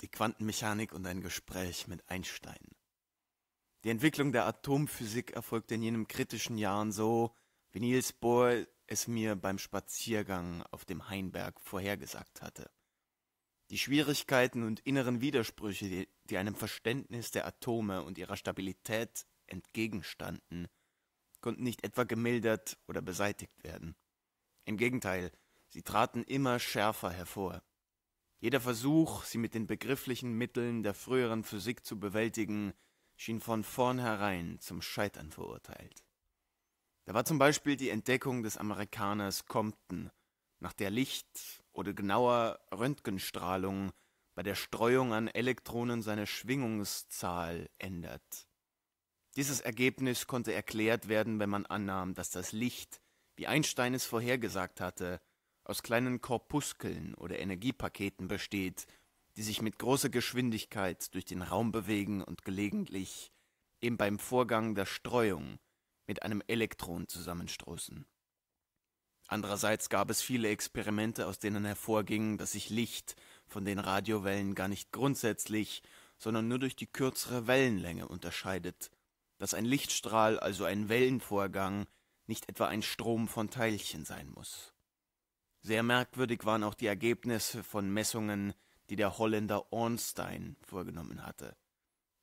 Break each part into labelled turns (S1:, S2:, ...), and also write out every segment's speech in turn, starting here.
S1: die Quantenmechanik und ein Gespräch mit Einstein. Die Entwicklung der Atomphysik erfolgte in jenen kritischen Jahren so, wie Niels Bohr es mir beim Spaziergang auf dem Hainberg vorhergesagt hatte. Die Schwierigkeiten und inneren Widersprüche, die einem Verständnis der Atome und ihrer Stabilität entgegenstanden, konnten nicht etwa gemildert oder beseitigt werden. Im Gegenteil, sie traten immer schärfer hervor. Jeder Versuch, sie mit den begrifflichen Mitteln der früheren Physik zu bewältigen, schien von vornherein zum Scheitern verurteilt. Da war zum Beispiel die Entdeckung des Amerikaners Compton, nach der Licht oder genauer Röntgenstrahlung bei der Streuung an Elektronen seine Schwingungszahl ändert. Dieses Ergebnis konnte erklärt werden, wenn man annahm, dass das Licht, wie Einstein es vorhergesagt hatte, aus kleinen Korpuskeln oder Energiepaketen besteht, die sich mit großer Geschwindigkeit durch den Raum bewegen und gelegentlich, eben beim Vorgang der Streuung, mit einem Elektron zusammenstoßen. Andererseits gab es viele Experimente, aus denen hervorging, dass sich Licht von den Radiowellen gar nicht grundsätzlich, sondern nur durch die kürzere Wellenlänge unterscheidet, dass ein Lichtstrahl, also ein Wellenvorgang, nicht etwa ein Strom von Teilchen sein muss. Sehr merkwürdig waren auch die Ergebnisse von Messungen, die der Holländer Ornstein vorgenommen hatte.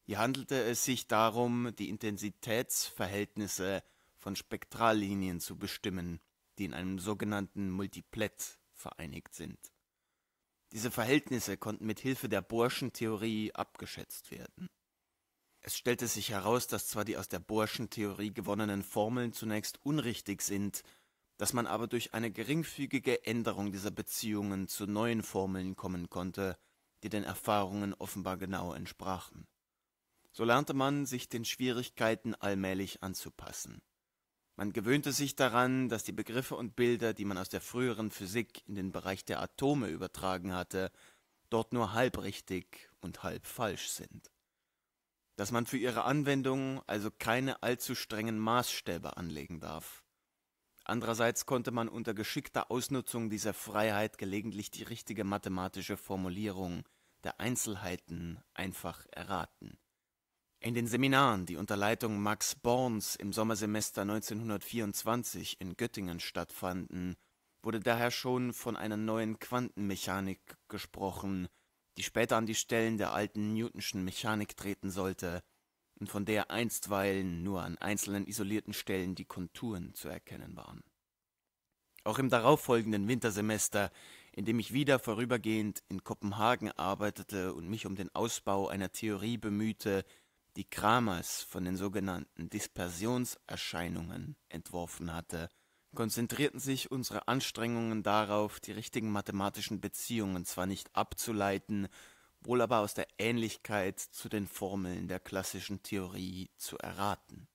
S1: Hier handelte es sich darum, die Intensitätsverhältnisse von Spektrallinien zu bestimmen, die in einem sogenannten Multiplett vereinigt sind. Diese Verhältnisse konnten mit Hilfe der Bohrschen Theorie abgeschätzt werden. Es stellte sich heraus, dass zwar die aus der Bohrschen Theorie gewonnenen Formeln zunächst unrichtig sind dass man aber durch eine geringfügige Änderung dieser Beziehungen zu neuen Formeln kommen konnte, die den Erfahrungen offenbar genau entsprachen. So lernte man, sich den Schwierigkeiten allmählich anzupassen. Man gewöhnte sich daran, dass die Begriffe und Bilder, die man aus der früheren Physik in den Bereich der Atome übertragen hatte, dort nur halb richtig und halb falsch sind. Dass man für ihre Anwendung also keine allzu strengen Maßstäbe anlegen darf Andererseits konnte man unter geschickter Ausnutzung dieser Freiheit gelegentlich die richtige mathematische Formulierung der Einzelheiten einfach erraten. In den Seminaren, die unter Leitung Max Borns im Sommersemester 1924 in Göttingen stattfanden, wurde daher schon von einer neuen Quantenmechanik gesprochen, die später an die Stellen der alten Newtonschen Mechanik treten sollte und von der einstweilen nur an einzelnen isolierten Stellen die Konturen zu erkennen waren. Auch im darauffolgenden Wintersemester, in dem ich wieder vorübergehend in Kopenhagen arbeitete und mich um den Ausbau einer Theorie bemühte, die Kramers von den sogenannten Dispersionserscheinungen entworfen hatte, konzentrierten sich unsere Anstrengungen darauf, die richtigen mathematischen Beziehungen zwar nicht abzuleiten, wohl aber aus der Ähnlichkeit zu den Formeln der klassischen Theorie zu erraten.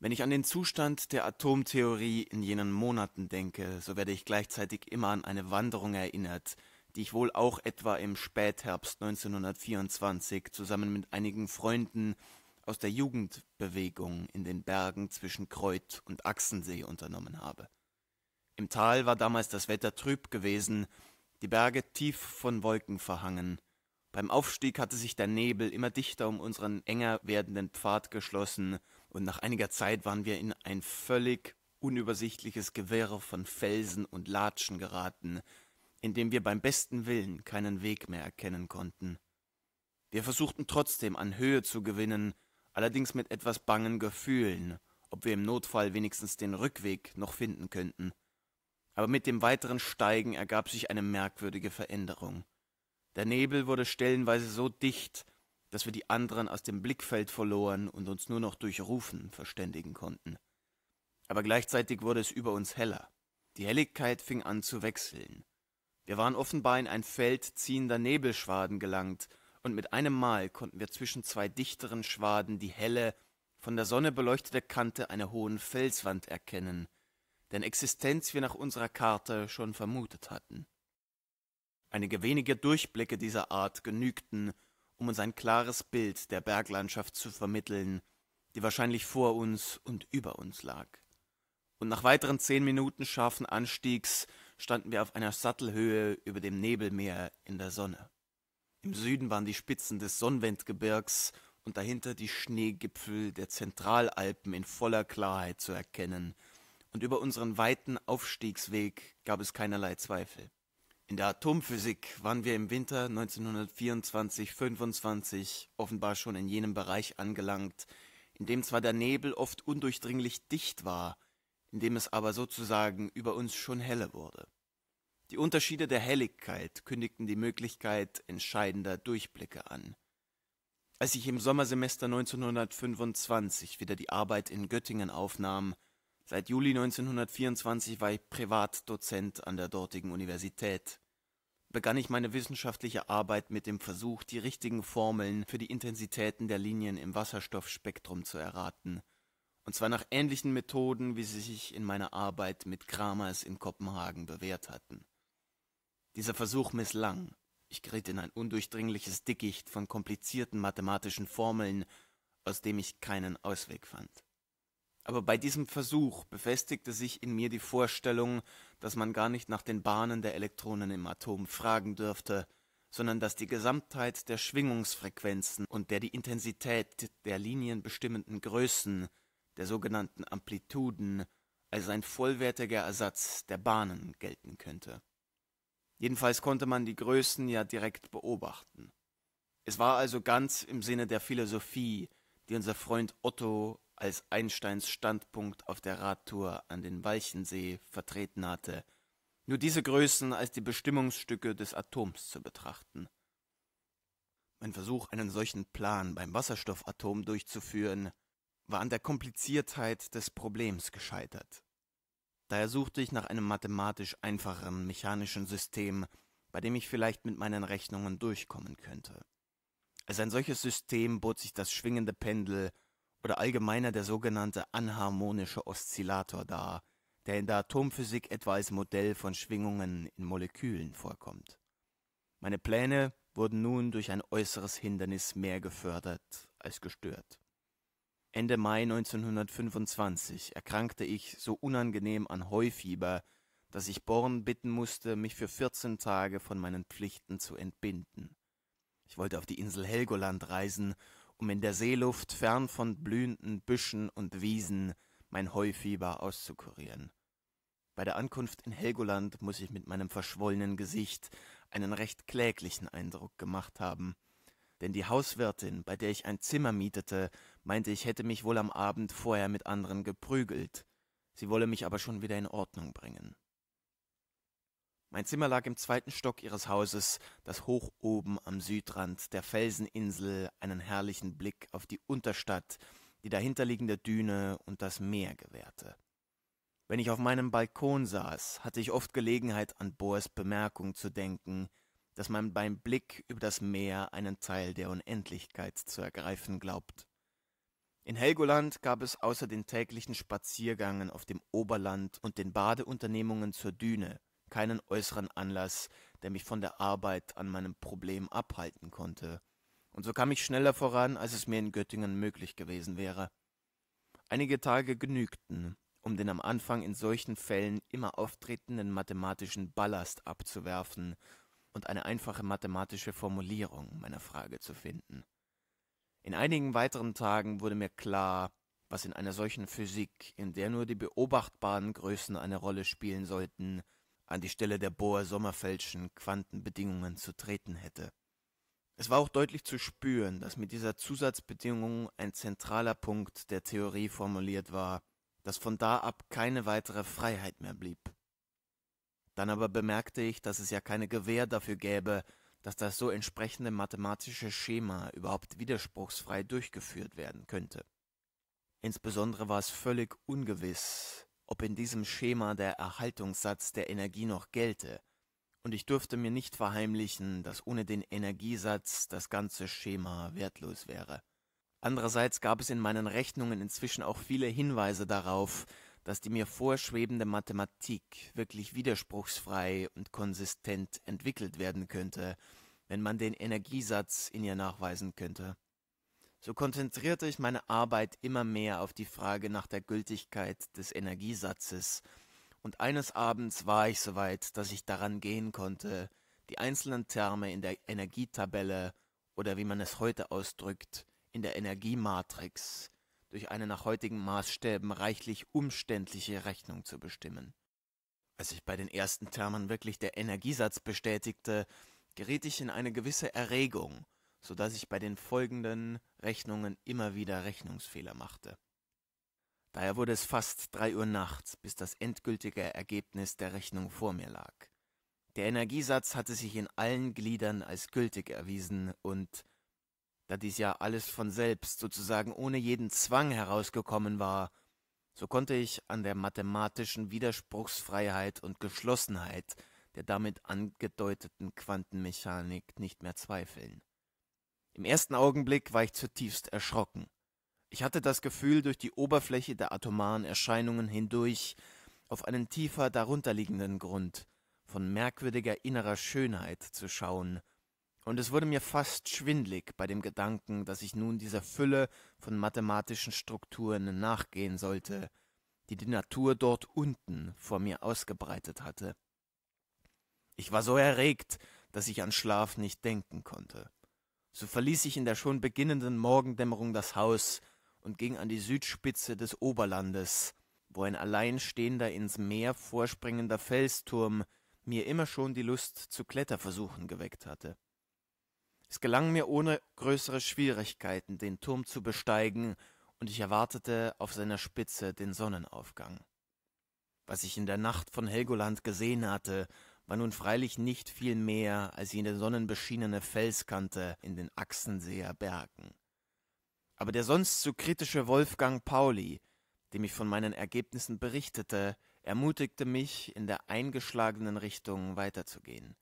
S1: Wenn ich an den Zustand der Atomtheorie in jenen Monaten denke, so werde ich gleichzeitig immer an eine Wanderung erinnert, die ich wohl auch etwa im Spätherbst 1924 zusammen mit einigen Freunden aus der Jugendbewegung in den Bergen zwischen Kreuth und Achsensee unternommen habe. Im Tal war damals das Wetter trüb gewesen die Berge tief von Wolken verhangen. Beim Aufstieg hatte sich der Nebel immer dichter um unseren enger werdenden Pfad geschlossen, und nach einiger Zeit waren wir in ein völlig unübersichtliches Gewirr von Felsen und Latschen geraten, in dem wir beim besten Willen keinen Weg mehr erkennen konnten. Wir versuchten trotzdem an Höhe zu gewinnen, allerdings mit etwas bangen Gefühlen, ob wir im Notfall wenigstens den Rückweg noch finden könnten. Aber mit dem weiteren Steigen ergab sich eine merkwürdige Veränderung. Der Nebel wurde stellenweise so dicht, dass wir die anderen aus dem Blickfeld verloren und uns nur noch durch Rufen verständigen konnten. Aber gleichzeitig wurde es über uns heller. Die Helligkeit fing an zu wechseln. Wir waren offenbar in ein Feld ziehender Nebelschwaden gelangt, und mit einem Mal konnten wir zwischen zwei dichteren Schwaden die helle, von der Sonne beleuchtete Kante einer hohen Felswand erkennen – deren Existenz wir nach unserer Karte schon vermutet hatten. Einige wenige Durchblicke dieser Art genügten, um uns ein klares Bild der Berglandschaft zu vermitteln, die wahrscheinlich vor uns und über uns lag. Und nach weiteren zehn Minuten scharfen Anstiegs standen wir auf einer Sattelhöhe über dem Nebelmeer in der Sonne. Im Süden waren die Spitzen des Sonnwendgebirgs und dahinter die Schneegipfel der Zentralalpen in voller Klarheit zu erkennen – und über unseren weiten Aufstiegsweg gab es keinerlei Zweifel. In der Atomphysik waren wir im Winter 1924-25 offenbar schon in jenem Bereich angelangt, in dem zwar der Nebel oft undurchdringlich dicht war, in dem es aber sozusagen über uns schon helle wurde. Die Unterschiede der Helligkeit kündigten die Möglichkeit entscheidender Durchblicke an. Als ich im Sommersemester 1925 wieder die Arbeit in Göttingen aufnahm, Seit Juli 1924 war ich Privatdozent an der dortigen Universität. Begann ich meine wissenschaftliche Arbeit mit dem Versuch, die richtigen Formeln für die Intensitäten der Linien im Wasserstoffspektrum zu erraten, und zwar nach ähnlichen Methoden, wie sie sich in meiner Arbeit mit Kramers in Kopenhagen bewährt hatten. Dieser Versuch misslang. Ich geriet in ein undurchdringliches Dickicht von komplizierten mathematischen Formeln, aus dem ich keinen Ausweg fand. Aber bei diesem Versuch befestigte sich in mir die Vorstellung, dass man gar nicht nach den Bahnen der Elektronen im Atom fragen dürfte, sondern dass die Gesamtheit der Schwingungsfrequenzen und der die Intensität der linienbestimmenden Größen, der sogenannten Amplituden, als ein vollwertiger Ersatz der Bahnen gelten könnte. Jedenfalls konnte man die Größen ja direkt beobachten. Es war also ganz im Sinne der Philosophie, die unser Freund Otto als Einsteins Standpunkt auf der Radtour an den Walchensee vertreten hatte, nur diese Größen als die Bestimmungsstücke des Atoms zu betrachten. Mein Versuch, einen solchen Plan beim Wasserstoffatom durchzuführen, war an der Kompliziertheit des Problems gescheitert. Daher suchte ich nach einem mathematisch einfacheren mechanischen System, bei dem ich vielleicht mit meinen Rechnungen durchkommen könnte. Als ein solches System bot sich das schwingende Pendel oder allgemeiner der sogenannte anharmonische Oszillator dar, der in der Atomphysik etwa als Modell von Schwingungen in Molekülen vorkommt. Meine Pläne wurden nun durch ein äußeres Hindernis mehr gefördert als gestört. Ende Mai 1925 erkrankte ich so unangenehm an Heufieber, dass ich Born bitten musste, mich für 14 Tage von meinen Pflichten zu entbinden. Ich wollte auf die Insel Helgoland reisen um in der Seeluft fern von blühenden Büschen und Wiesen mein Heufieber auszukurieren. Bei der Ankunft in Helgoland muss ich mit meinem verschwollenen Gesicht einen recht kläglichen Eindruck gemacht haben, denn die Hauswirtin, bei der ich ein Zimmer mietete, meinte, ich hätte mich wohl am Abend vorher mit anderen geprügelt, sie wolle mich aber schon wieder in Ordnung bringen. Mein Zimmer lag im zweiten Stock ihres Hauses, das hoch oben am Südrand der Felseninsel einen herrlichen Blick auf die Unterstadt, die dahinterliegende Düne und das Meer gewährte. Wenn ich auf meinem Balkon saß, hatte ich oft Gelegenheit, an Bohrs Bemerkung zu denken, dass man beim Blick über das Meer einen Teil der Unendlichkeit zu ergreifen glaubt. In Helgoland gab es außer den täglichen Spaziergängen auf dem Oberland und den Badeunternehmungen zur Düne keinen äußeren Anlass, der mich von der Arbeit an meinem Problem abhalten konnte. Und so kam ich schneller voran, als es mir in Göttingen möglich gewesen wäre. Einige Tage genügten, um den am Anfang in solchen Fällen immer auftretenden mathematischen Ballast abzuwerfen und eine einfache mathematische Formulierung meiner Frage zu finden. In einigen weiteren Tagen wurde mir klar, was in einer solchen Physik, in der nur die beobachtbaren Größen eine Rolle spielen sollten, an die Stelle der Bohr-Sommerfeldschen Quantenbedingungen zu treten hätte. Es war auch deutlich zu spüren, dass mit dieser Zusatzbedingung ein zentraler Punkt der Theorie formuliert war, dass von da ab keine weitere Freiheit mehr blieb. Dann aber bemerkte ich, dass es ja keine Gewähr dafür gäbe, dass das so entsprechende mathematische Schema überhaupt widerspruchsfrei durchgeführt werden könnte. Insbesondere war es völlig ungewiss, ob in diesem Schema der Erhaltungssatz der Energie noch gelte, und ich durfte mir nicht verheimlichen, dass ohne den Energiesatz das ganze Schema wertlos wäre. Andererseits gab es in meinen Rechnungen inzwischen auch viele Hinweise darauf, dass die mir vorschwebende Mathematik wirklich widerspruchsfrei und konsistent entwickelt werden könnte, wenn man den Energiesatz in ihr nachweisen könnte so konzentrierte ich meine Arbeit immer mehr auf die Frage nach der Gültigkeit des Energiesatzes, und eines Abends war ich soweit, dass ich daran gehen konnte, die einzelnen Terme in der Energietabelle oder wie man es heute ausdrückt, in der Energiematrix durch eine nach heutigen Maßstäben reichlich umständliche Rechnung zu bestimmen. Als ich bei den ersten Termen wirklich der Energiesatz bestätigte, geriet ich in eine gewisse Erregung sodass ich bei den folgenden Rechnungen immer wieder Rechnungsfehler machte. Daher wurde es fast drei Uhr nachts, bis das endgültige Ergebnis der Rechnung vor mir lag. Der Energiesatz hatte sich in allen Gliedern als gültig erwiesen und da dies ja alles von selbst sozusagen ohne jeden Zwang herausgekommen war, so konnte ich an der mathematischen Widerspruchsfreiheit und Geschlossenheit der damit angedeuteten Quantenmechanik nicht mehr zweifeln. Im ersten Augenblick war ich zutiefst erschrocken. Ich hatte das Gefühl, durch die Oberfläche der atomaren Erscheinungen hindurch auf einen tiefer darunterliegenden Grund von merkwürdiger innerer Schönheit zu schauen, und es wurde mir fast schwindlig bei dem Gedanken, dass ich nun dieser Fülle von mathematischen Strukturen nachgehen sollte, die die Natur dort unten vor mir ausgebreitet hatte. Ich war so erregt, dass ich an Schlaf nicht denken konnte. So verließ ich in der schon beginnenden Morgendämmerung das Haus und ging an die Südspitze des Oberlandes, wo ein alleinstehender ins Meer vorspringender Felsturm mir immer schon die Lust zu Kletterversuchen geweckt hatte. Es gelang mir ohne größere Schwierigkeiten, den Turm zu besteigen, und ich erwartete auf seiner Spitze den Sonnenaufgang. Was ich in der Nacht von Helgoland gesehen hatte, war nun freilich nicht viel mehr als jene sonnenbeschienene Felskante in den Achsenseer Bergen. Aber der sonst so kritische Wolfgang Pauli, dem ich von meinen Ergebnissen berichtete, ermutigte mich, in der eingeschlagenen Richtung weiterzugehen.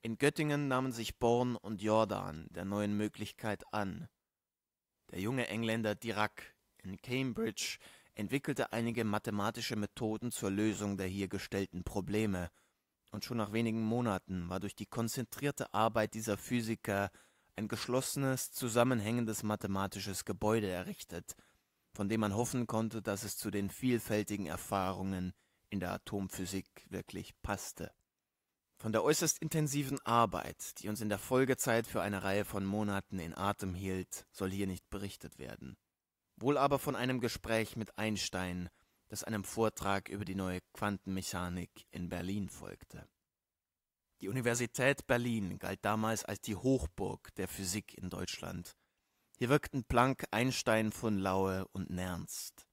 S1: In Göttingen nahmen sich Born und Jordan der neuen Möglichkeit an. Der junge Engländer Dirac in Cambridge entwickelte einige mathematische Methoden zur Lösung der hier gestellten Probleme – und schon nach wenigen Monaten war durch die konzentrierte Arbeit dieser Physiker ein geschlossenes, zusammenhängendes mathematisches Gebäude errichtet, von dem man hoffen konnte, dass es zu den vielfältigen Erfahrungen in der Atomphysik wirklich passte. Von der äußerst intensiven Arbeit, die uns in der Folgezeit für eine Reihe von Monaten in Atem hielt, soll hier nicht berichtet werden. Wohl aber von einem Gespräch mit Einstein, das einem Vortrag über die neue Quantenmechanik in Berlin folgte. Die Universität Berlin galt damals als die Hochburg der Physik in Deutschland. Hier wirkten Planck, Einstein, von Laue und Nernst.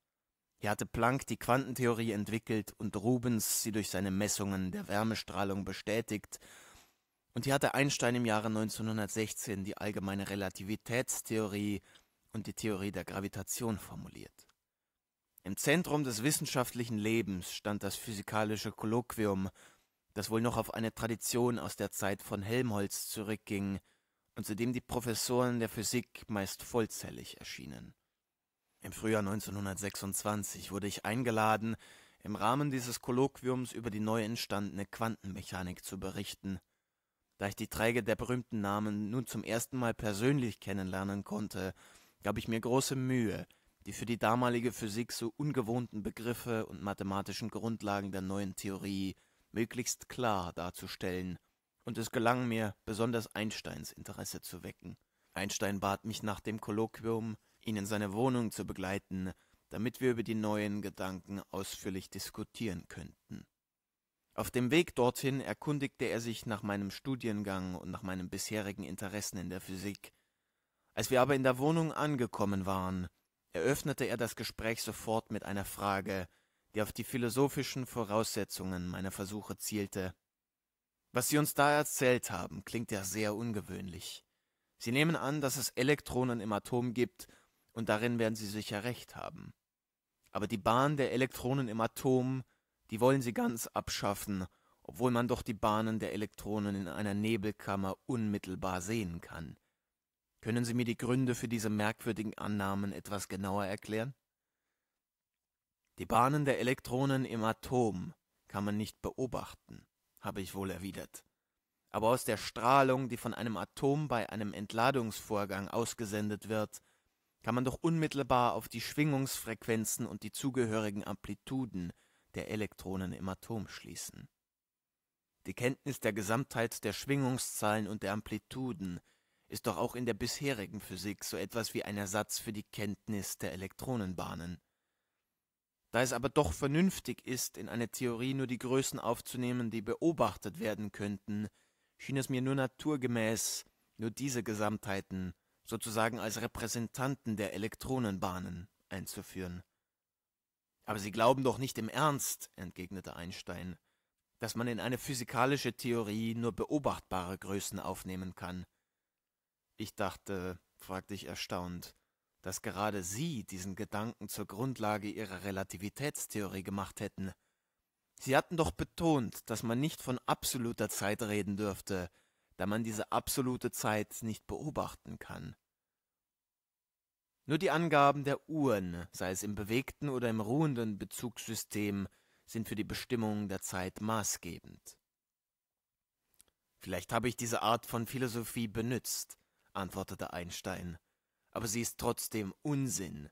S1: Hier hatte Planck die Quantentheorie entwickelt und Rubens sie durch seine Messungen der Wärmestrahlung bestätigt. Und hier hatte Einstein im Jahre 1916 die allgemeine Relativitätstheorie und die Theorie der Gravitation formuliert. Im Zentrum des wissenschaftlichen Lebens stand das physikalische Kolloquium, das wohl noch auf eine Tradition aus der Zeit von Helmholtz zurückging und zu dem die Professoren der Physik meist vollzählig erschienen. Im Frühjahr 1926 wurde ich eingeladen, im Rahmen dieses Kolloquiums über die neu entstandene Quantenmechanik zu berichten. Da ich die Träger der berühmten Namen nun zum ersten Mal persönlich kennenlernen konnte, gab ich mir große Mühe, die für die damalige Physik so ungewohnten Begriffe und mathematischen Grundlagen der neuen Theorie möglichst klar darzustellen, und es gelang mir, besonders Einsteins Interesse zu wecken. Einstein bat mich nach dem Kolloquium, ihn in seine Wohnung zu begleiten, damit wir über die neuen Gedanken ausführlich diskutieren könnten. Auf dem Weg dorthin erkundigte er sich nach meinem Studiengang und nach meinen bisherigen Interessen in der Physik. Als wir aber in der Wohnung angekommen waren, eröffnete er das Gespräch sofort mit einer Frage, die auf die philosophischen Voraussetzungen meiner Versuche zielte. Was Sie uns da erzählt haben, klingt ja sehr ungewöhnlich. Sie nehmen an, dass es Elektronen im Atom gibt, und darin werden Sie sicher recht haben. Aber die Bahn der Elektronen im Atom, die wollen Sie ganz abschaffen, obwohl man doch die Bahnen der Elektronen in einer Nebelkammer unmittelbar sehen kann. Können Sie mir die Gründe für diese merkwürdigen Annahmen etwas genauer erklären? Die Bahnen der Elektronen im Atom kann man nicht beobachten, habe ich wohl erwidert. Aber aus der Strahlung, die von einem Atom bei einem Entladungsvorgang ausgesendet wird, kann man doch unmittelbar auf die Schwingungsfrequenzen und die zugehörigen Amplituden der Elektronen im Atom schließen. Die Kenntnis der Gesamtheit der Schwingungszahlen und der Amplituden ist doch auch in der bisherigen Physik so etwas wie ein Ersatz für die Kenntnis der Elektronenbahnen. Da es aber doch vernünftig ist, in eine Theorie nur die Größen aufzunehmen, die beobachtet werden könnten, schien es mir nur naturgemäß, nur diese Gesamtheiten sozusagen als Repräsentanten der Elektronenbahnen einzuführen. Aber Sie glauben doch nicht im Ernst, entgegnete Einstein, dass man in eine physikalische Theorie nur beobachtbare Größen aufnehmen kann. Ich dachte, fragte ich erstaunt, dass gerade Sie diesen Gedanken zur Grundlage Ihrer Relativitätstheorie gemacht hätten. Sie hatten doch betont, dass man nicht von absoluter Zeit reden dürfte, da man diese absolute Zeit nicht beobachten kann. Nur die Angaben der Uhren, sei es im bewegten oder im ruhenden Bezugssystem, sind für die Bestimmung der Zeit maßgebend. Vielleicht habe ich diese Art von Philosophie benützt, antwortete Einstein, aber sie ist trotzdem Unsinn.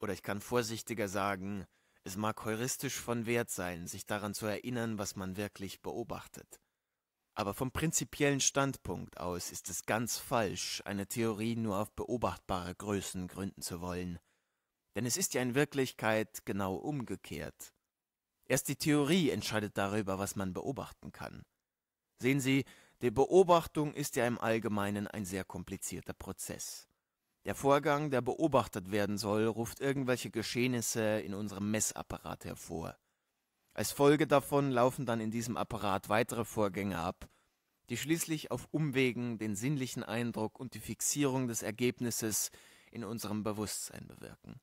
S1: Oder ich kann vorsichtiger sagen, es mag heuristisch von Wert sein, sich daran zu erinnern, was man wirklich beobachtet. Aber vom prinzipiellen Standpunkt aus ist es ganz falsch, eine Theorie nur auf beobachtbare Größen gründen zu wollen. Denn es ist ja in Wirklichkeit genau umgekehrt. Erst die Theorie entscheidet darüber, was man beobachten kann. Sehen Sie, die Beobachtung ist ja im Allgemeinen ein sehr komplizierter Prozess. Der Vorgang, der beobachtet werden soll, ruft irgendwelche Geschehnisse in unserem Messapparat hervor. Als Folge davon laufen dann in diesem Apparat weitere Vorgänge ab, die schließlich auf Umwegen den sinnlichen Eindruck und die Fixierung des Ergebnisses in unserem Bewusstsein bewirken.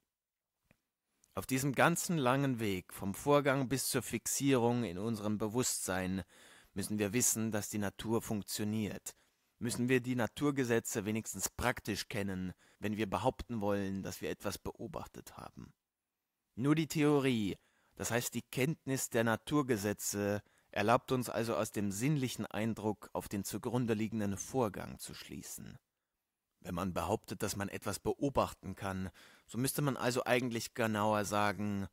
S1: Auf diesem ganzen langen Weg vom Vorgang bis zur Fixierung in unserem Bewusstsein müssen wir wissen, dass die Natur funktioniert, müssen wir die Naturgesetze wenigstens praktisch kennen, wenn wir behaupten wollen, dass wir etwas beobachtet haben. Nur die Theorie, das heißt die Kenntnis der Naturgesetze, erlaubt uns also aus dem sinnlichen Eindruck auf den zugrunde liegenden Vorgang zu schließen. Wenn man behauptet, dass man etwas beobachten kann, so müsste man also eigentlich genauer sagen,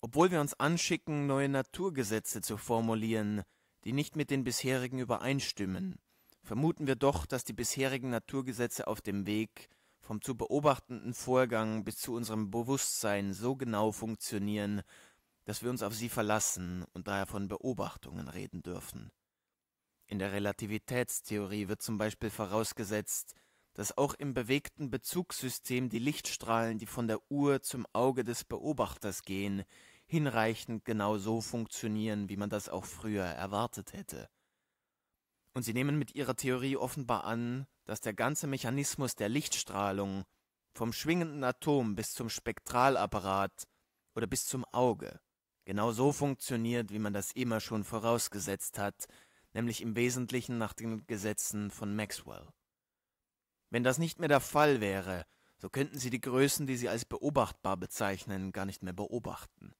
S1: obwohl wir uns anschicken, neue Naturgesetze zu formulieren, die nicht mit den bisherigen übereinstimmen, vermuten wir doch, dass die bisherigen Naturgesetze auf dem Weg vom zu beobachtenden Vorgang bis zu unserem Bewusstsein so genau funktionieren, dass wir uns auf sie verlassen und daher von Beobachtungen reden dürfen. In der Relativitätstheorie wird zum Beispiel vorausgesetzt, dass auch im bewegten Bezugssystem die Lichtstrahlen, die von der Uhr zum Auge des Beobachters gehen, hinreichend genau so funktionieren, wie man das auch früher erwartet hätte. Und sie nehmen mit ihrer Theorie offenbar an, dass der ganze Mechanismus der Lichtstrahlung vom schwingenden Atom bis zum Spektralapparat oder bis zum Auge genau so funktioniert, wie man das immer schon vorausgesetzt hat, nämlich im Wesentlichen nach den Gesetzen von Maxwell. Wenn das nicht mehr der Fall wäre, so könnten sie die Größen, die sie als beobachtbar bezeichnen, gar nicht mehr beobachten.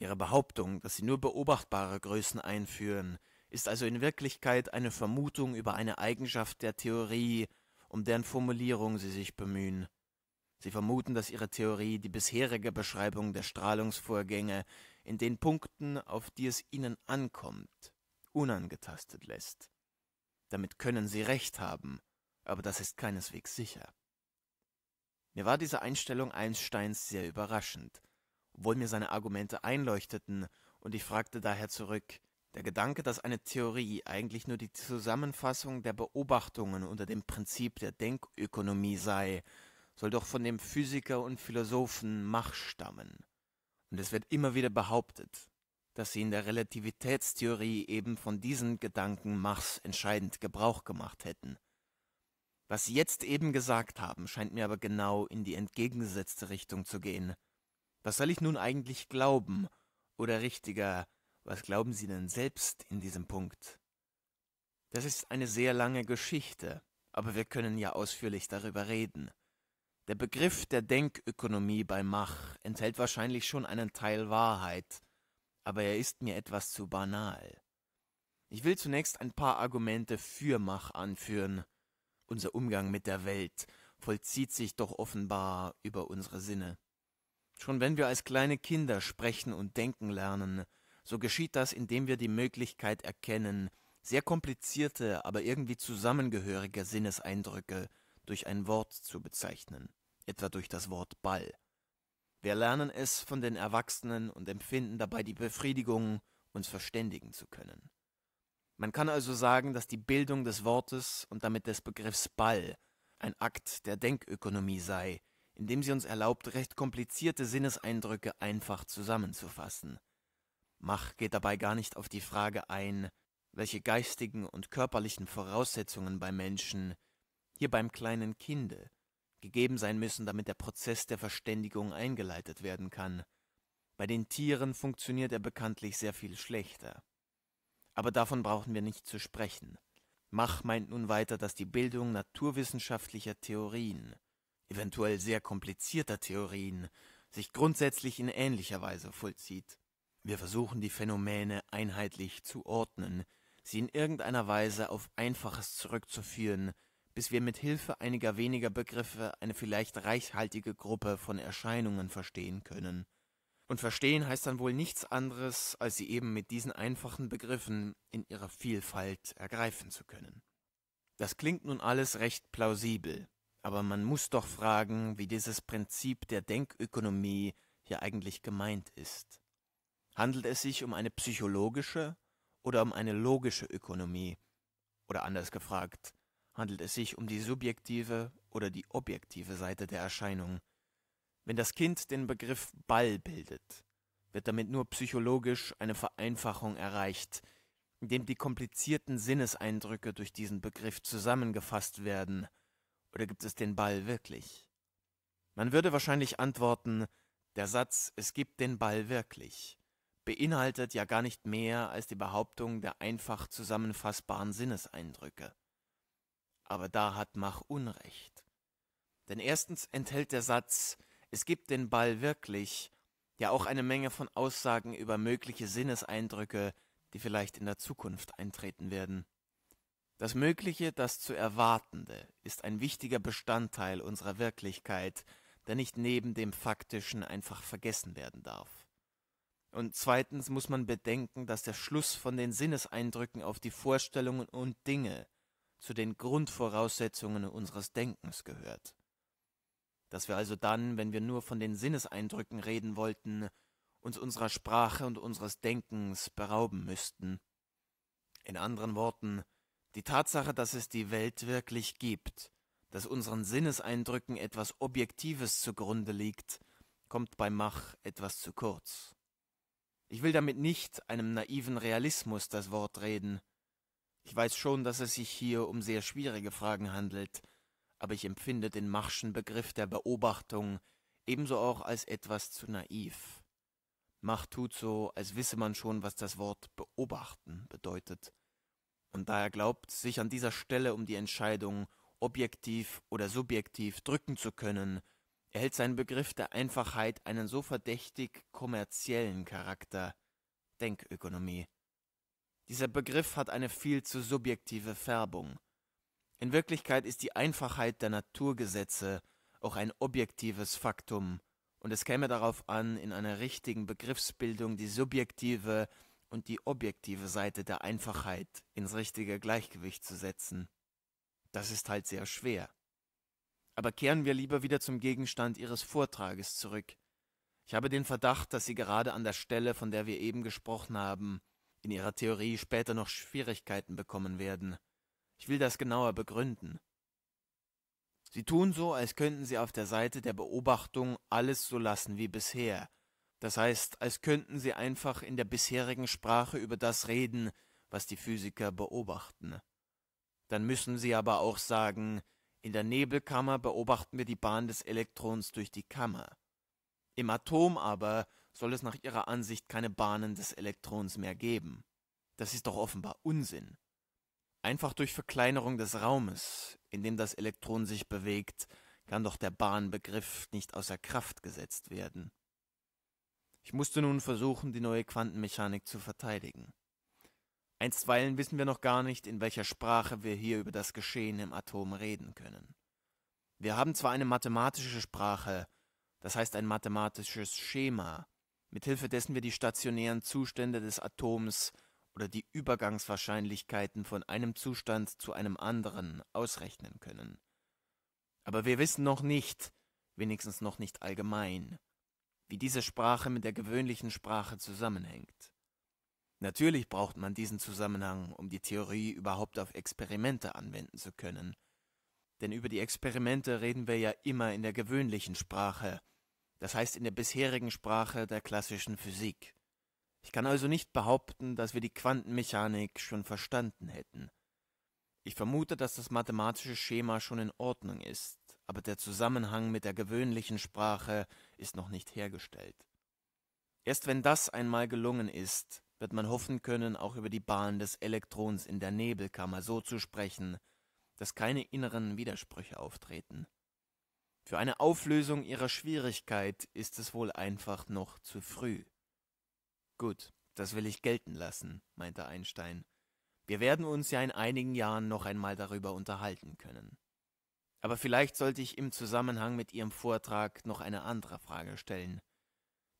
S1: Ihre Behauptung, dass sie nur beobachtbare Größen einführen, ist also in Wirklichkeit eine Vermutung über eine Eigenschaft der Theorie, um deren Formulierung Sie sich bemühen. Sie vermuten, dass Ihre Theorie die bisherige Beschreibung der Strahlungsvorgänge in den Punkten, auf die es Ihnen ankommt, unangetastet lässt. Damit können Sie recht haben, aber das ist keineswegs sicher. Mir war diese Einstellung Einsteins sehr überraschend, obwohl mir seine Argumente einleuchteten, und ich fragte daher zurück. Der Gedanke, dass eine Theorie eigentlich nur die Zusammenfassung der Beobachtungen unter dem Prinzip der Denkökonomie sei, soll doch von dem Physiker und Philosophen Mach stammen. Und es wird immer wieder behauptet, dass sie in der Relativitätstheorie eben von diesen Gedanken Machs entscheidend Gebrauch gemacht hätten. Was Sie jetzt eben gesagt haben, scheint mir aber genau in die entgegengesetzte Richtung zu gehen – was soll ich nun eigentlich glauben? Oder richtiger, was glauben Sie denn selbst in diesem Punkt? Das ist eine sehr lange Geschichte, aber wir können ja ausführlich darüber reden. Der Begriff der Denkökonomie bei Mach enthält wahrscheinlich schon einen Teil Wahrheit, aber er ist mir etwas zu banal. Ich will zunächst ein paar Argumente für Mach anführen. Unser Umgang mit der Welt vollzieht sich doch offenbar über unsere Sinne. Schon wenn wir als kleine Kinder sprechen und denken lernen, so geschieht das, indem wir die Möglichkeit erkennen, sehr komplizierte, aber irgendwie zusammengehörige Sinneseindrücke durch ein Wort zu bezeichnen, etwa durch das Wort Ball. Wir lernen es von den Erwachsenen und empfinden dabei die Befriedigung, uns verständigen zu können. Man kann also sagen, dass die Bildung des Wortes und damit des Begriffs Ball ein Akt der Denkökonomie sei, indem sie uns erlaubt, recht komplizierte Sinneseindrücke einfach zusammenzufassen. Mach geht dabei gar nicht auf die Frage ein, welche geistigen und körperlichen Voraussetzungen bei Menschen, hier beim kleinen Kinde, gegeben sein müssen, damit der Prozess der Verständigung eingeleitet werden kann. Bei den Tieren funktioniert er bekanntlich sehr viel schlechter. Aber davon brauchen wir nicht zu sprechen. Mach meint nun weiter, dass die Bildung naturwissenschaftlicher Theorien, eventuell sehr komplizierter Theorien sich grundsätzlich in ähnlicher Weise vollzieht. Wir versuchen die Phänomene einheitlich zu ordnen, sie in irgendeiner Weise auf Einfaches zurückzuführen, bis wir mit Hilfe einiger weniger Begriffe eine vielleicht reichhaltige Gruppe von Erscheinungen verstehen können. Und verstehen heißt dann wohl nichts anderes, als sie eben mit diesen einfachen Begriffen in ihrer Vielfalt ergreifen zu können. Das klingt nun alles recht plausibel, aber man muss doch fragen, wie dieses Prinzip der Denkökonomie hier eigentlich gemeint ist. Handelt es sich um eine psychologische oder um eine logische Ökonomie? Oder anders gefragt, handelt es sich um die subjektive oder die objektive Seite der Erscheinung? Wenn das Kind den Begriff Ball bildet, wird damit nur psychologisch eine Vereinfachung erreicht, indem die komplizierten Sinneseindrücke durch diesen Begriff zusammengefasst werden – oder gibt es den Ball wirklich? Man würde wahrscheinlich antworten, der Satz es gibt den Ball wirklich beinhaltet ja gar nicht mehr als die Behauptung der einfach zusammenfassbaren Sinneseindrücke. Aber da hat Mach Unrecht. Denn erstens enthält der Satz es gibt den Ball wirklich ja auch eine Menge von Aussagen über mögliche Sinneseindrücke, die vielleicht in der Zukunft eintreten werden. Das Mögliche, das zu Erwartende, ist ein wichtiger Bestandteil unserer Wirklichkeit, der nicht neben dem Faktischen einfach vergessen werden darf. Und zweitens muss man bedenken, dass der Schluss von den Sinneseindrücken auf die Vorstellungen und Dinge zu den Grundvoraussetzungen unseres Denkens gehört. Dass wir also dann, wenn wir nur von den Sinneseindrücken reden wollten, uns unserer Sprache und unseres Denkens berauben müssten. In anderen Worten, die Tatsache, dass es die Welt wirklich gibt, dass unseren Sinneseindrücken etwas Objektives zugrunde liegt, kommt bei Mach etwas zu kurz. Ich will damit nicht einem naiven Realismus das Wort reden. Ich weiß schon, dass es sich hier um sehr schwierige Fragen handelt, aber ich empfinde den Machschen Begriff der Beobachtung ebenso auch als etwas zu naiv. Mach tut so, als wisse man schon, was das Wort beobachten bedeutet und da er glaubt, sich an dieser Stelle um die Entscheidung objektiv oder subjektiv drücken zu können, erhält sein Begriff der Einfachheit einen so verdächtig kommerziellen Charakter Denkökonomie. Dieser Begriff hat eine viel zu subjektive Färbung. In Wirklichkeit ist die Einfachheit der Naturgesetze auch ein objektives Faktum, und es käme darauf an, in einer richtigen Begriffsbildung die subjektive und die objektive Seite der Einfachheit ins richtige Gleichgewicht zu setzen. Das ist halt sehr schwer. Aber kehren wir lieber wieder zum Gegenstand Ihres Vortrages zurück. Ich habe den Verdacht, dass Sie gerade an der Stelle, von der wir eben gesprochen haben, in Ihrer Theorie später noch Schwierigkeiten bekommen werden. Ich will das genauer begründen. Sie tun so, als könnten Sie auf der Seite der Beobachtung alles so lassen wie bisher, das heißt, als könnten sie einfach in der bisherigen Sprache über das reden, was die Physiker beobachten. Dann müssen sie aber auch sagen, in der Nebelkammer beobachten wir die Bahn des Elektrons durch die Kammer. Im Atom aber soll es nach ihrer Ansicht keine Bahnen des Elektrons mehr geben. Das ist doch offenbar Unsinn. Einfach durch Verkleinerung des Raumes, in dem das Elektron sich bewegt, kann doch der Bahnbegriff nicht außer Kraft gesetzt werden. Ich musste nun versuchen, die neue Quantenmechanik zu verteidigen. Einstweilen wissen wir noch gar nicht, in welcher Sprache wir hier über das Geschehen im Atom reden können. Wir haben zwar eine mathematische Sprache, das heißt ein mathematisches Schema, mithilfe dessen wir die stationären Zustände des Atoms oder die Übergangswahrscheinlichkeiten von einem Zustand zu einem anderen ausrechnen können. Aber wir wissen noch nicht, wenigstens noch nicht allgemein, wie diese Sprache mit der gewöhnlichen Sprache zusammenhängt. Natürlich braucht man diesen Zusammenhang, um die Theorie überhaupt auf Experimente anwenden zu können. Denn über die Experimente reden wir ja immer in der gewöhnlichen Sprache, das heißt in der bisherigen Sprache der klassischen Physik. Ich kann also nicht behaupten, dass wir die Quantenmechanik schon verstanden hätten. Ich vermute, dass das mathematische Schema schon in Ordnung ist, aber der Zusammenhang mit der gewöhnlichen Sprache ist noch nicht hergestellt. Erst wenn das einmal gelungen ist, wird man hoffen können, auch über die Bahn des Elektrons in der Nebelkammer so zu sprechen, dass keine inneren Widersprüche auftreten. Für eine Auflösung ihrer Schwierigkeit ist es wohl einfach noch zu früh. Gut, das will ich gelten lassen, meinte Einstein. Wir werden uns ja in einigen Jahren noch einmal darüber unterhalten können. Aber vielleicht sollte ich im Zusammenhang mit Ihrem Vortrag noch eine andere Frage stellen.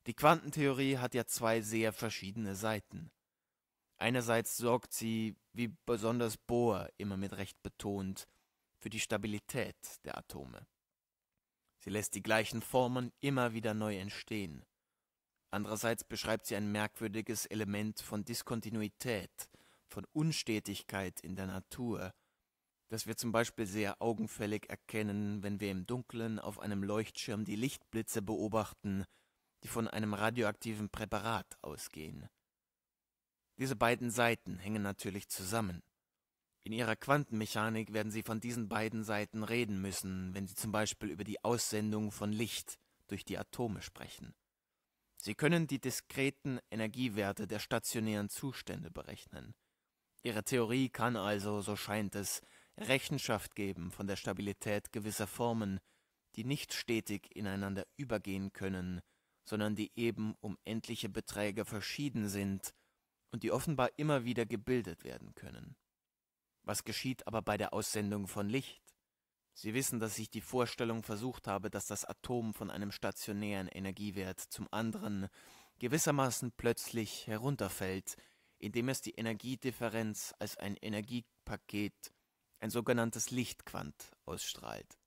S1: Die Quantentheorie hat ja zwei sehr verschiedene Seiten. Einerseits sorgt sie, wie besonders Bohr immer mit Recht betont, für die Stabilität der Atome. Sie lässt die gleichen Formen immer wieder neu entstehen. Andererseits beschreibt sie ein merkwürdiges Element von Diskontinuität, von Unstetigkeit in der Natur, dass wir zum Beispiel sehr augenfällig erkennen, wenn wir im Dunkeln auf einem Leuchtschirm die Lichtblitze beobachten, die von einem radioaktiven Präparat ausgehen. Diese beiden Seiten hängen natürlich zusammen. In ihrer Quantenmechanik werden Sie von diesen beiden Seiten reden müssen, wenn Sie zum Beispiel über die Aussendung von Licht durch die Atome sprechen. Sie können die diskreten Energiewerte der stationären Zustände berechnen. Ihre Theorie kann also, so scheint es, Rechenschaft geben von der Stabilität gewisser Formen, die nicht stetig ineinander übergehen können, sondern die eben um endliche Beträge verschieden sind und die offenbar immer wieder gebildet werden können. Was geschieht aber bei der Aussendung von Licht? Sie wissen, dass ich die Vorstellung versucht habe, dass das Atom von einem stationären Energiewert zum anderen gewissermaßen plötzlich herunterfällt, indem es die Energiedifferenz als ein Energiepaket ein sogenanntes Lichtquant ausstrahlt.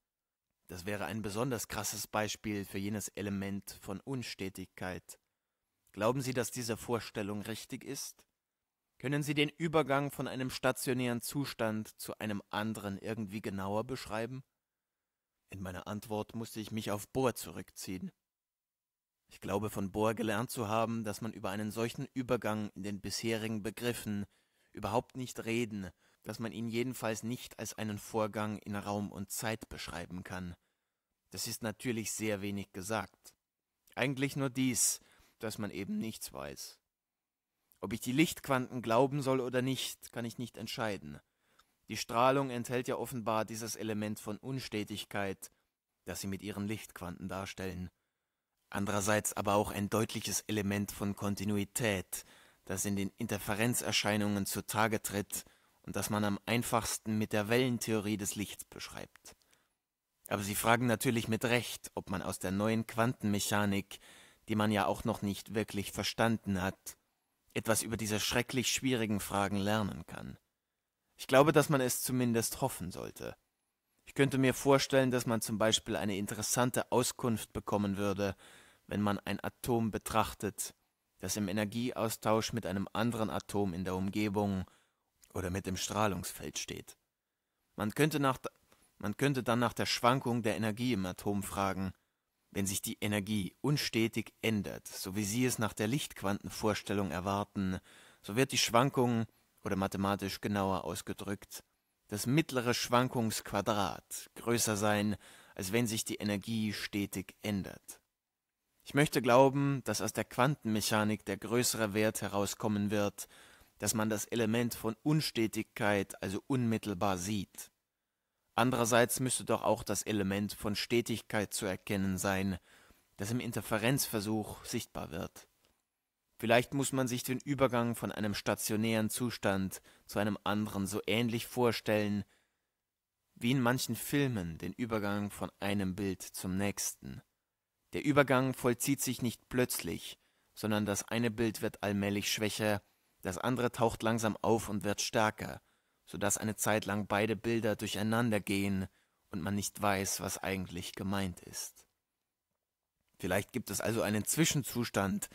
S1: Das wäre ein besonders krasses Beispiel für jenes Element von Unstetigkeit. Glauben Sie, dass diese Vorstellung richtig ist? Können Sie den Übergang von einem stationären Zustand zu einem anderen irgendwie genauer beschreiben? In meiner Antwort musste ich mich auf Bohr zurückziehen. Ich glaube von Bohr gelernt zu haben, dass man über einen solchen Übergang in den bisherigen Begriffen überhaupt nicht reden dass man ihn jedenfalls nicht als einen Vorgang in Raum und Zeit beschreiben kann. Das ist natürlich sehr wenig gesagt. Eigentlich nur dies, dass man eben nichts weiß. Ob ich die Lichtquanten glauben soll oder nicht, kann ich nicht entscheiden. Die Strahlung enthält ja offenbar dieses Element von Unstetigkeit, das sie mit ihren Lichtquanten darstellen. Andererseits aber auch ein deutliches Element von Kontinuität, das in den Interferenzerscheinungen zutage tritt und das man am einfachsten mit der Wellentheorie des Lichts beschreibt. Aber Sie fragen natürlich mit Recht, ob man aus der neuen Quantenmechanik, die man ja auch noch nicht wirklich verstanden hat, etwas über diese schrecklich schwierigen Fragen lernen kann. Ich glaube, dass man es zumindest hoffen sollte. Ich könnte mir vorstellen, dass man zum Beispiel eine interessante Auskunft bekommen würde, wenn man ein Atom betrachtet, das im Energieaustausch mit einem anderen Atom in der Umgebung oder mit dem Strahlungsfeld steht. Man könnte, nach, man könnte dann nach der Schwankung der Energie im Atom fragen, wenn sich die Energie unstetig ändert, so wie Sie es nach der Lichtquantenvorstellung erwarten, so wird die Schwankung, oder mathematisch genauer ausgedrückt, das mittlere Schwankungsquadrat größer sein, als wenn sich die Energie stetig ändert. Ich möchte glauben, dass aus der Quantenmechanik der größere Wert herauskommen wird, dass man das Element von Unstetigkeit also unmittelbar sieht. Andererseits müsste doch auch das Element von Stetigkeit zu erkennen sein, das im Interferenzversuch sichtbar wird. Vielleicht muss man sich den Übergang von einem stationären Zustand zu einem anderen so ähnlich vorstellen, wie in manchen Filmen den Übergang von einem Bild zum nächsten. Der Übergang vollzieht sich nicht plötzlich, sondern das eine Bild wird allmählich schwächer das andere taucht langsam auf und wird stärker, sodass eine Zeit lang beide Bilder durcheinander gehen und man nicht weiß, was eigentlich gemeint ist. Vielleicht gibt es also einen Zwischenzustand,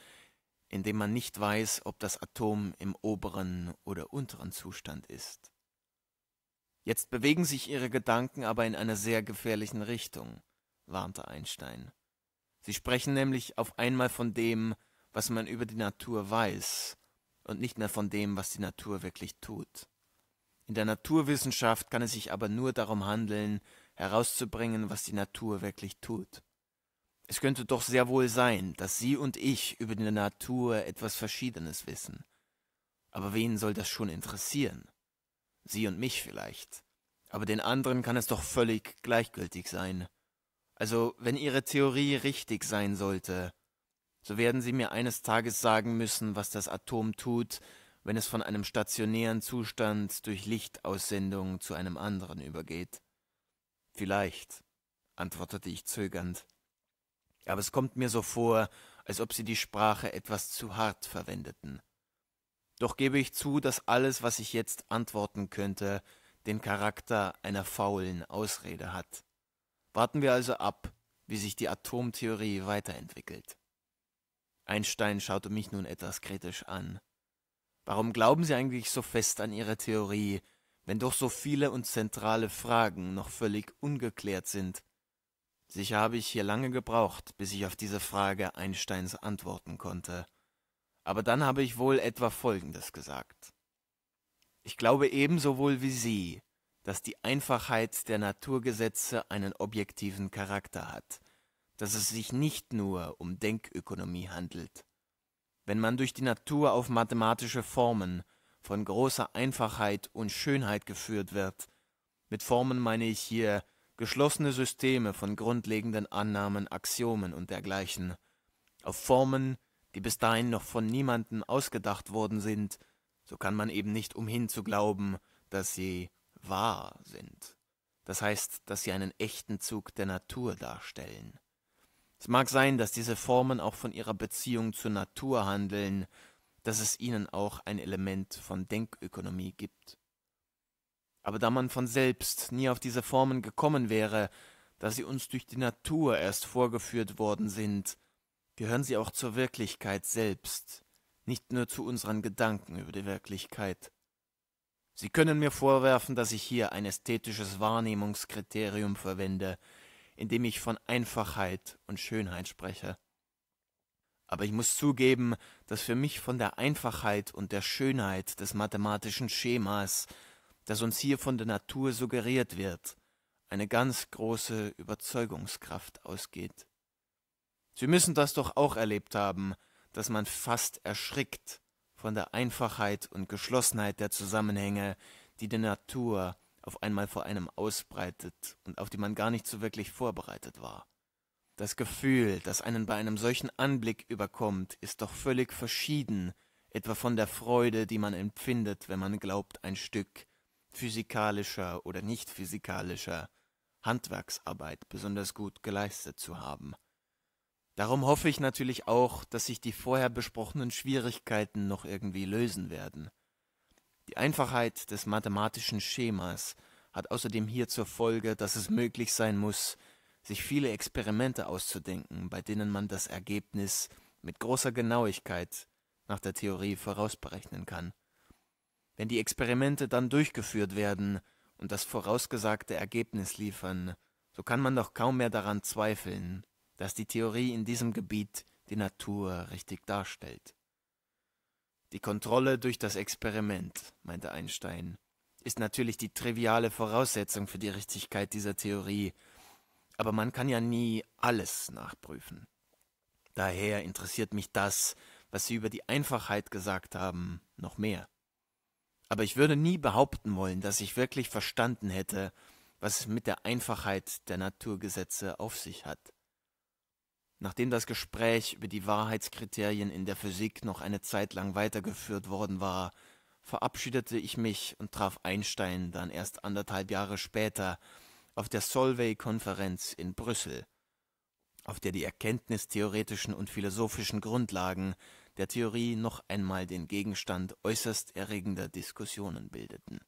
S1: in dem man nicht weiß, ob das Atom im oberen oder unteren Zustand ist. Jetzt bewegen sich ihre Gedanken aber in einer sehr gefährlichen Richtung, warnte Einstein. Sie sprechen nämlich auf einmal von dem, was man über die Natur weiß, und nicht mehr von dem, was die Natur wirklich tut. In der Naturwissenschaft kann es sich aber nur darum handeln, herauszubringen, was die Natur wirklich tut. Es könnte doch sehr wohl sein, dass Sie und ich über die Natur etwas Verschiedenes wissen. Aber wen soll das schon interessieren? Sie und mich vielleicht. Aber den anderen kann es doch völlig gleichgültig sein. Also, wenn Ihre Theorie richtig sein sollte, so werden Sie mir eines Tages sagen müssen, was das Atom tut, wenn es von einem stationären Zustand durch Lichtaussendung zu einem anderen übergeht. Vielleicht, antwortete ich zögernd. Aber es kommt mir so vor, als ob Sie die Sprache etwas zu hart verwendeten. Doch gebe ich zu, dass alles, was ich jetzt antworten könnte, den Charakter einer faulen Ausrede hat. Warten wir also ab, wie sich die Atomtheorie weiterentwickelt. Einstein schaute mich nun etwas kritisch an. Warum glauben Sie eigentlich so fest an Ihre Theorie, wenn doch so viele und zentrale Fragen noch völlig ungeklärt sind? Sicher habe ich hier lange gebraucht, bis ich auf diese Frage Einsteins antworten konnte. Aber dann habe ich wohl etwa Folgendes gesagt. Ich glaube ebenso wohl wie Sie, dass die Einfachheit der Naturgesetze einen objektiven Charakter hat dass es sich nicht nur um Denkökonomie handelt. Wenn man durch die Natur auf mathematische Formen von großer Einfachheit und Schönheit geführt wird, mit Formen meine ich hier geschlossene Systeme von grundlegenden Annahmen, Axiomen und dergleichen, auf Formen, die bis dahin noch von niemandem ausgedacht worden sind, so kann man eben nicht umhin zu glauben, dass sie wahr sind. Das heißt, dass sie einen echten Zug der Natur darstellen. Es mag sein, dass diese Formen auch von ihrer Beziehung zur Natur handeln, dass es ihnen auch ein Element von Denkökonomie gibt. Aber da man von selbst nie auf diese Formen gekommen wäre, da sie uns durch die Natur erst vorgeführt worden sind, gehören sie auch zur Wirklichkeit selbst, nicht nur zu unseren Gedanken über die Wirklichkeit. Sie können mir vorwerfen, dass ich hier ein ästhetisches Wahrnehmungskriterium verwende, indem ich von Einfachheit und Schönheit spreche. Aber ich muss zugeben, dass für mich von der Einfachheit und der Schönheit des mathematischen Schemas, das uns hier von der Natur suggeriert wird, eine ganz große Überzeugungskraft ausgeht. Sie müssen das doch auch erlebt haben, dass man fast erschrickt von der Einfachheit und Geschlossenheit der Zusammenhänge, die der Natur auf einmal vor einem ausbreitet und auf die man gar nicht so wirklich vorbereitet war. Das Gefühl, das einen bei einem solchen Anblick überkommt, ist doch völlig verschieden, etwa von der Freude, die man empfindet, wenn man glaubt, ein Stück physikalischer oder nicht physikalischer Handwerksarbeit besonders gut geleistet zu haben. Darum hoffe ich natürlich auch, dass sich die vorher besprochenen Schwierigkeiten noch irgendwie lösen werden. Die Einfachheit des mathematischen Schemas hat außerdem hier zur Folge, dass es möglich sein muss, sich viele Experimente auszudenken, bei denen man das Ergebnis mit großer Genauigkeit nach der Theorie vorausberechnen kann. Wenn die Experimente dann durchgeführt werden und das vorausgesagte Ergebnis liefern, so kann man doch kaum mehr daran zweifeln, dass die Theorie in diesem Gebiet die Natur richtig darstellt. Die Kontrolle durch das Experiment, meinte Einstein, ist natürlich die triviale Voraussetzung für die Richtigkeit dieser Theorie, aber man kann ja nie alles nachprüfen. Daher interessiert mich das, was Sie über die Einfachheit gesagt haben, noch mehr. Aber ich würde nie behaupten wollen, dass ich wirklich verstanden hätte, was es mit der Einfachheit der Naturgesetze auf sich hat. Nachdem das Gespräch über die Wahrheitskriterien in der Physik noch eine Zeit lang weitergeführt worden war, verabschiedete ich mich und traf Einstein dann erst anderthalb Jahre später auf der Solvay-Konferenz in Brüssel, auf der die erkenntnistheoretischen und philosophischen Grundlagen der Theorie noch einmal den Gegenstand äußerst erregender Diskussionen bildeten